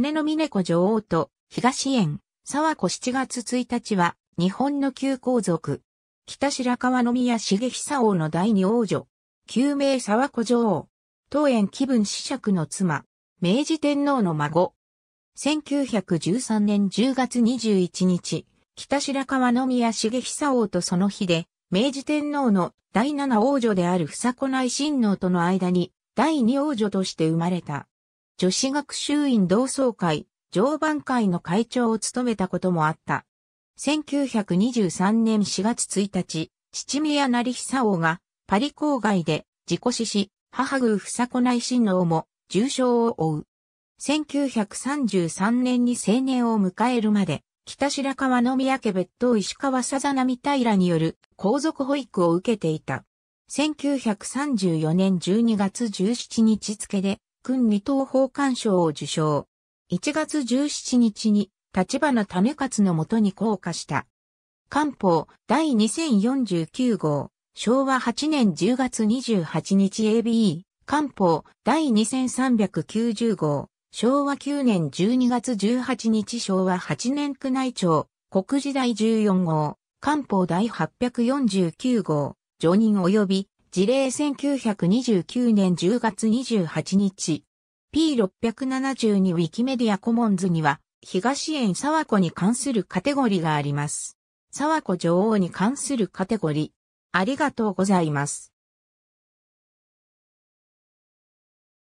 姉の峰子女王と東園、沢子7月1日は日本の旧皇族。北白川宮重久王の第二王女。旧名沢子女王。当園気分子爵の妻。明治天皇の孫。1913年10月21日、北白川宮重久王とその日で、明治天皇の第七王女である房子内親王との間に、第二王女として生まれた。女子学習院同窓会、常磐会の会長を務めたこともあった。1923年4月1日、七宮成久王がパリ郊外で事故死し、母宮房子内親王も重傷を負う。1933年に青年を迎えるまで、北白川の宮家別当石川さざ波平による皇族保育を受けていた。1934年12月17日付で勲二等宝冠賞を受賞。1月17日に立花種勝のもとに降下した。官報第2049号、昭和8年10月28日 ABE、官報第2390号、昭和9年12月18日昭和8年区内庁、国時代14号、官報第849号、常任及び事例1929年10月28日、P672 ウィキメディアコモンズには、東園沢子に関するカテゴリがあります。沢子女王に関するカテゴリ。ありがとうございます。